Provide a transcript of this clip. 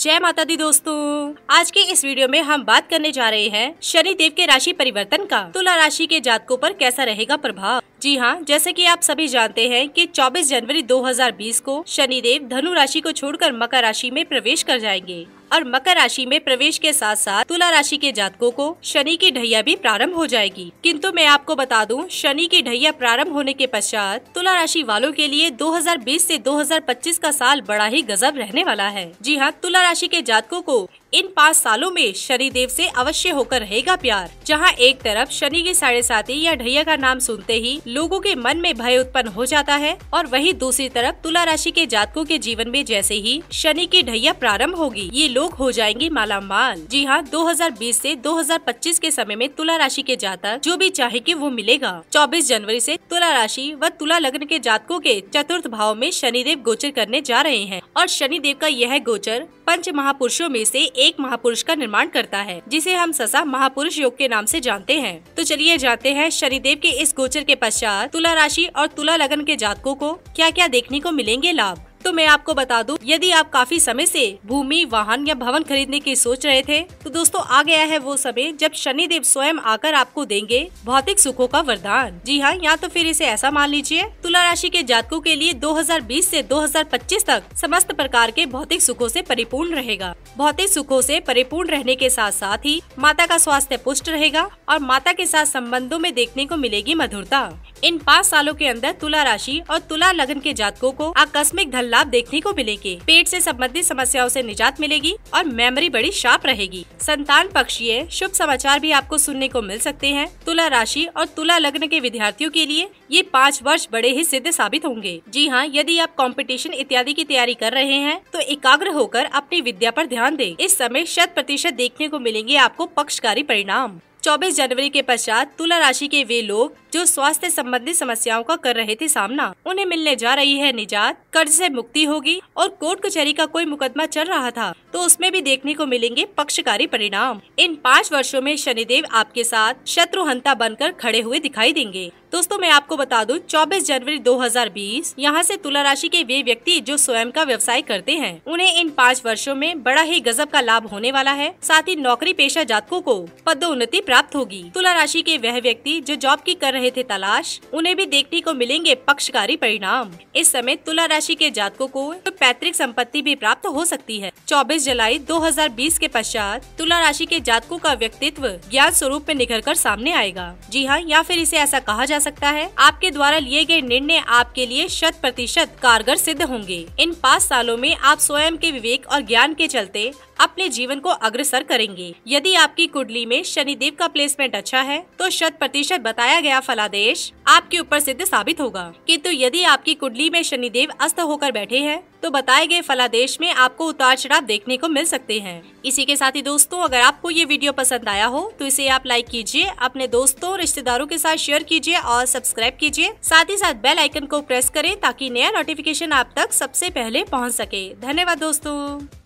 जय माता दी दोस्तों आज के इस वीडियो में हम बात करने जा रहे हैं शनि देव के राशि परिवर्तन का तुला राशि के जातकों पर कैसा रहेगा प्रभाव जी हाँ जैसे कि आप सभी जानते हैं कि 24 जनवरी 2020 को शनि देव धनु राशि को छोड़कर मकर राशि में प्रवेश कर जाएंगे और मकर राशि में प्रवेश के साथ साथ तुला राशि के जातकों को शनि की ढैया भी प्रारंभ हो जाएगी किंतु मैं आपको बता दूं शनि की ढैया प्रारंभ होने के पश्चात तुला राशि वालों के लिए 2020 से 2025 का साल बड़ा ही गजब रहने वाला है जी हाँ तुला राशि के जातकों को इन पाँच सालों में शनि देव से अवश्य होकर रहेगा प्यार जहाँ एक तरफ शनि के साढ़े साथी या ढैया का नाम सुनते ही लोगों के मन में भय उत्पन्न हो जाता है और वहीं दूसरी तरफ तुला राशि के जातकों के जीवन में जैसे ही शनि की ढैया प्रारंभ होगी ये लोग लोग हो जाएंगे माला माल जी हाँ 2020 से 2025 के समय में तुला राशि के जातक जो भी चाहेंगे वो मिलेगा 24 जनवरी से तुला राशि व तुला लग्न के जातकों के चतुर्थ भाव में शनिदेव गोचर करने जा रहे हैं और शनिदेव का यह गोचर पंच महापुरुषों में से एक महापुरुष का निर्माण करता है जिसे हम ससा महापुरुष योग के नाम से जानते हैं तो चलिए जानते हैं शनिदेव के इस गोचर के पश्चात तुला राशि और तुला लगन के जातकों को क्या क्या देखने को मिलेंगे लाभ तो मैं आपको बता दूं यदि आप काफी समय से भूमि वाहन या भवन खरीदने की सोच रहे थे तो दोस्तों आ गया है वो समय जब शनि देव स्वयं आकर आपको देंगे भौतिक सुखों का वरदान जी हाँ या तो फिर इसे ऐसा मान लीजिए तुला राशि के जातकों के लिए 2020 से 2025 तक समस्त प्रकार के भौतिक सुखों ऐसी परिपूर्ण रहेगा भौतिक सुखों ऐसी परिपूर्ण रहने के साथ साथ ही माता का स्वास्थ्य पुष्ट रहेगा और माता के साथ संबंधों में देखने को मिलेगी मधुरता इन पाँच सालों के अंदर तुला राशि और तुला लगन के जातकों को आकस्मिक धन लाभ देखने को मिलेंगे पेट से संबंधित समस्याओं से निजात मिलेगी और मेमोरी बड़ी शार्प रहेगी संतान पक्षीय शुभ समाचार भी आपको सुनने को मिल सकते हैं तुला राशि और तुला लग्न के विद्यार्थियों के लिए ये पाँच वर्ष बड़े ही सिद्ध साबित होंगे जी हाँ यदि आप कॉम्पिटिशन इत्यादि की तैयारी कर रहे हैं तो एकाग्र होकर अपनी विद्या आरोप ध्यान दे इस समय शत प्रतिशत देखने को मिलेंगे आपको पक्षकारी परिणाम 24 जनवरी के पश्चात तुला राशि के वे लोग जो स्वास्थ्य संबंधी समस्याओं का कर रहे थे सामना उन्हें मिलने जा रही है निजात कर्ज से मुक्ति होगी और कोर्ट कचहरी का कोई मुकदमा चल रहा था तो उसमें भी देखने को मिलेंगे पक्षकारी परिणाम इन पाँच वर्षों में शनिदेव आपके साथ शत्रुहंता बनकर खड़े हुए दिखाई देंगे दोस्तों मैं आपको बता दूं 24 जनवरी 2020 यहां से तुला राशि के वे व्यक्ति जो स्वयं का व्यवसाय करते हैं उन्हें इन पाँच वर्षों में बड़ा ही गजब का लाभ होने वाला है साथ ही नौकरी पेशा जातकों को पदोन्नति प्राप्त होगी तुला राशि के वह व्यक्ति जो जॉब की कर रहे थे तलाश उन्हें भी देखने को मिलेंगे पक्षकारी परिणाम इस समय तुला राशि के जातकों को तो पैतृक संपत्ति भी प्राप्त हो सकती है चौबीस जुलाई दो के पश्चात तुला राशि के जातकों का व्यक्तित्व ज्ञान स्वरूप में निखर कर सामने आएगा जी हाँ या फिर इसे ऐसा कहा जा सकता है आपके द्वारा लिए गए निर्णय आपके लिए शत प्रतिशत कारगर सिद्ध होंगे इन पाँच सालों में आप स्वयं के विवेक और ज्ञान के चलते अपने जीवन को अग्रसर करेंगे यदि आपकी कुंडली में शनिदेव का प्लेसमेंट अच्छा है तो शत प्रतिशत बताया गया फलादेश आपके ऊपर सिद्ध साबित होगा किंतु यदि आपकी कुंडली में शनिदेव अस्त होकर बैठे हैं तो बताए गए फलादेश में आपको उतार चढ़ाव देखने को मिल सकते हैं इसी के साथ ही दोस्तों अगर आपको ये वीडियो पसंद आया हो तो इसे आप लाइक कीजिए अपने दोस्तों रिश्तेदारों के साथ शेयर कीजिए और सब्सक्राइब कीजिए साथ ही साथ बेल आइकन को प्रेस करें ताकि नया नोटिफिकेशन आप तक सबसे पहले पहुंच सके धन्यवाद दोस्तों